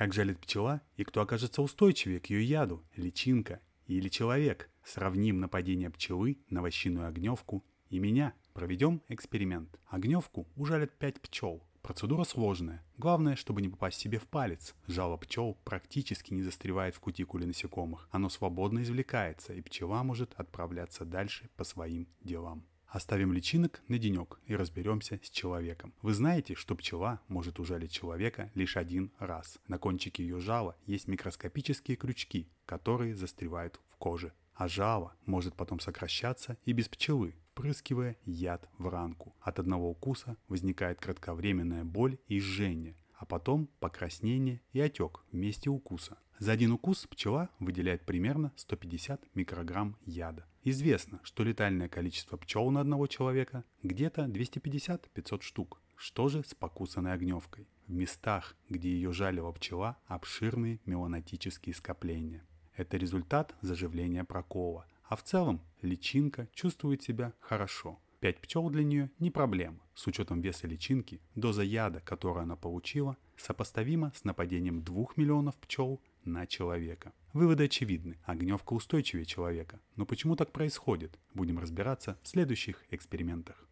Как жалит пчела и кто окажется устойчивее к ее яду, личинка или человек. Сравним нападение пчелы на овощную огневку и меня. Проведем эксперимент. Огневку ужалят 5 пчел. Процедура сложная. Главное, чтобы не попасть себе в палец. Жало пчел практически не застревает в кутикуле насекомых. Оно свободно извлекается, и пчела может отправляться дальше по своим делам. Оставим личинок на денек и разберемся с человеком. Вы знаете, что пчела может ужалить человека лишь один раз. На кончике ее жала есть микроскопические крючки, которые застревают в коже. А жало может потом сокращаться и без пчелы, впрыскивая яд в ранку. От одного укуса возникает кратковременная боль и жжение – а потом покраснение и отек вместе укуса. За один укус пчела выделяет примерно 150 микрограмм яда. Известно, что летальное количество пчел на одного человека где-то 250-500 штук. Что же с покусанной огневкой? В местах, где ее жалила пчела, обширные меланотические скопления. Это результат заживления прокола. А в целом личинка чувствует себя хорошо. 5 пчел для нее не проблема. С учетом веса личинки, доза яда, которую она получила, сопоставима с нападением 2 миллионов пчел на человека. Выводы очевидны. Огневка устойчивее человека. Но почему так происходит? Будем разбираться в следующих экспериментах.